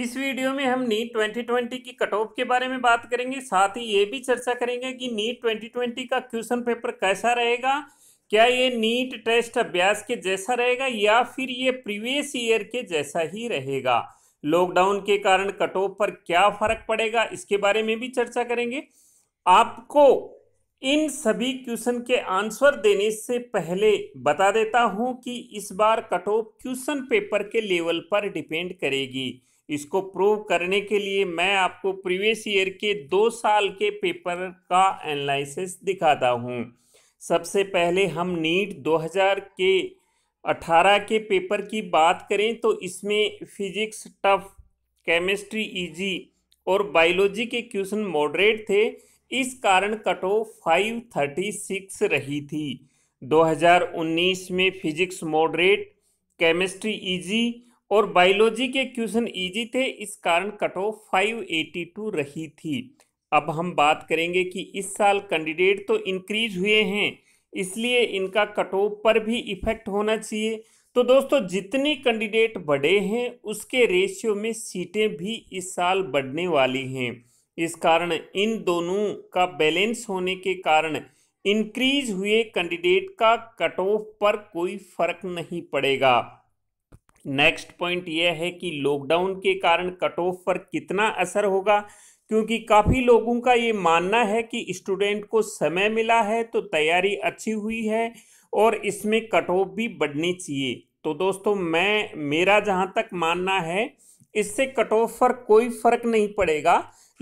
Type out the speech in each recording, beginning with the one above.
इस वीडियो में हम नीट 2020 की कट ऑफ के बारे में बात करेंगे साथ ही ये भी चर्चा करेंगे कि नीट 2020 का क्वेश्चन पेपर कैसा रहेगा क्या ये नीट टेस्ट अभ्यास के जैसा रहेगा या फिर ये प्रीवियस ईयर के जैसा ही रहेगा लॉकडाउन के कारण कट ऑफ पर क्या फर्क पड़ेगा इसके बारे में भी चर्चा करेंगे आपको इन सभी क्वेश्चन के आंसर देने से पहले बता देता हूं कि इस बार कट ऑफ क्वेश्चन पेपर के लेवल पर डिपेंड करेगी इसको प्रूव करने के लिए मैं आपको प्रीवियस ईयर के दो साल के पेपर का एनालिसिस दिखाता हूँ सबसे पहले हम नीट 2000 के 18 के पेपर की बात करें तो इसमें फिजिक्स टफ केमिस्ट्री इजी और बायोलॉजी के क्वेश्चन मॉडरेट थे इस कारण cut off five thirty six रही थी 2019 में फिजिक्स मॉडरेट केमिस्ट्री इजी और बायोलॉजी के क्वेश्चन इजी थे इस कारण cut off five eighty two रही थी अब हम बात करेंगे कि इस साल कैंडिडेट तो इंक्रीज हुए हैं इसलिए इनका कट ऑफ पर भी इफेक्ट होना चाहिए तो दोस्तों जितने कैंडिडेट बढ़े हैं उसके रेशियो में सीटें भी इस साल बढ़ने वाली हैं इस कारण इन दोनों का बैलेंस होने के कारण इंक्रीज हुए कैंडिडेट का कट ऑफ पर कोई फर्क नहीं पड़ेगा नेक्स्ट पॉइंट यह है कि लॉकडाउन के कारण कट ऑफ पर कितना असर होगा क्योंकि काफ़ी लोगों का ये मानना है कि स्टूडेंट को समय मिला है तो तैयारी अच्छी हुई है और इसमें कट ऑफ भी बढ़नी चाहिए तो दोस्तों मैं मेरा जहाँ तक मानना है इससे कट ऑफ पर कोई फर्क नहीं पड़ेगा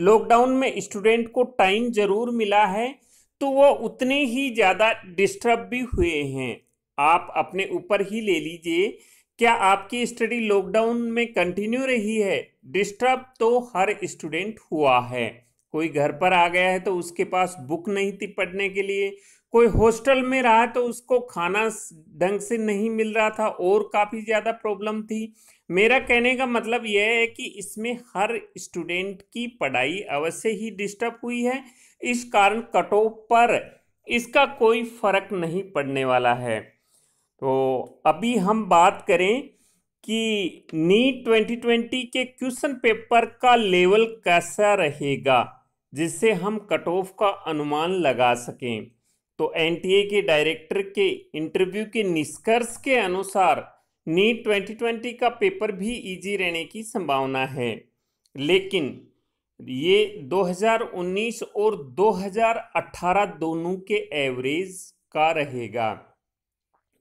लॉकडाउन में स्टूडेंट को टाइम जरूर मिला है तो वो उतने ही ज़्यादा डिस्टर्ब भी हुए हैं आप अपने ऊपर ही ले लीजिए क्या आपकी स्टडी लॉकडाउन में कंटिन्यू रही है डिस्टर्ब तो हर स्टूडेंट हुआ है कोई घर पर आ गया है तो उसके पास बुक नहीं थी पढ़ने के लिए कोई हॉस्टल में रहा तो उसको खाना ढंग से नहीं मिल रहा था और काफ़ी ज़्यादा प्रॉब्लम थी मेरा कहने का मतलब यह है कि इसमें हर स्टूडेंट की पढ़ाई अवश्य ही डिस्टर्ब हुई है इस कारण कटो पर इसका कोई फर्क नहीं पड़ने वाला है तो अभी हम बात करें कि नीट 2020 के क्वेश्चन पेपर का लेवल कैसा रहेगा जिससे हम कट ऑफ का अनुमान लगा सकें तो एनटीए के डायरेक्टर के इंटरव्यू के निष्कर्ष के अनुसार नीट 2020 का पेपर भी इजी रहने की संभावना है लेकिन ये 2019 और 2018 दोनों के एवरेज का रहेगा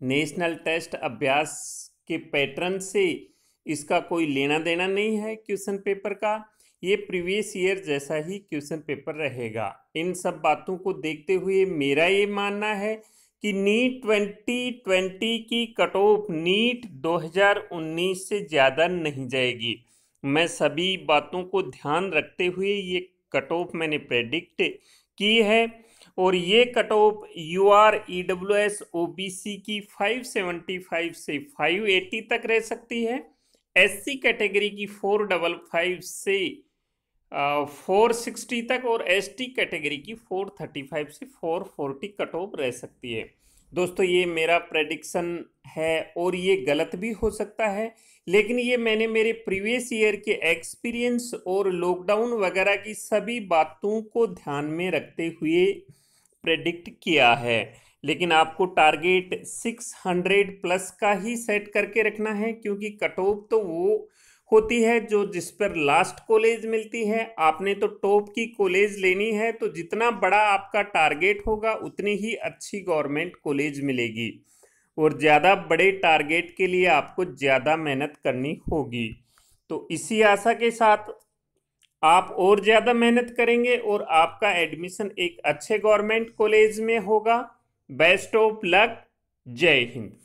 नेशनल टेस्ट अभ्यास के पैटर्न से इसका कोई लेना देना नहीं है क्वेश्चन पेपर का ये प्रीवियस ईयर जैसा ही क्वेश्चन पेपर रहेगा इन सब बातों को देखते हुए मेरा ये मानना है कि नीट ट्वेंटी ट्वेंटी की कट ऑफ नीट दो हज़ार उन्नीस से ज़्यादा नहीं जाएगी मैं सभी बातों को ध्यान रखते हुए ये कट ऑफ मैंने प्रेडिक्ट की है और ये cut off U R E W S O B C की 575 से 580 तक रह सकती है एस सी कैटेगरी की फोर डबल फाइव से फोर सिक्सटी तक और एस टी कैटेगरी की फोर थर्टी फाइव से फोर फोर्टी कट ऑफ रह सकती है दोस्तों ये मेरा प्रडिक्शन है और ये गलत भी हो सकता है लेकिन ये मैंने मेरे प्रीवियस ईयर के एक्सपीरियंस और लॉकडाउन वगैरह की सभी बातों को ध्यान में रखते हुए प्रेडिक्ट किया है लेकिन आपको टारगेट 600 प्लस का ही सेट करके रखना है क्योंकि कट ऑफ तो वो होती है जो जिस पर लास्ट कॉलेज मिलती है आपने तो टॉप की कॉलेज लेनी है तो जितना बड़ा आपका टारगेट होगा उतनी ही अच्छी गवर्नमेंट कॉलेज मिलेगी और ज़्यादा बड़े टारगेट के लिए आपको ज़्यादा मेहनत करनी होगी तो इसी आशा के साथ आप और ज़्यादा मेहनत करेंगे और आपका एडमिशन एक अच्छे गवर्नमेंट कॉलेज में होगा बेस्ट ऑफ लक जय हिंद